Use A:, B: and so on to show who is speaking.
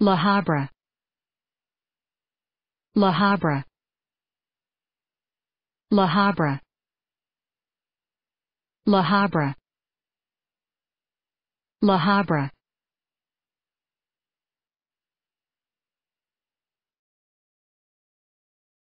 A: La Habra. La Habra. La Habra. La Habra. La Habra.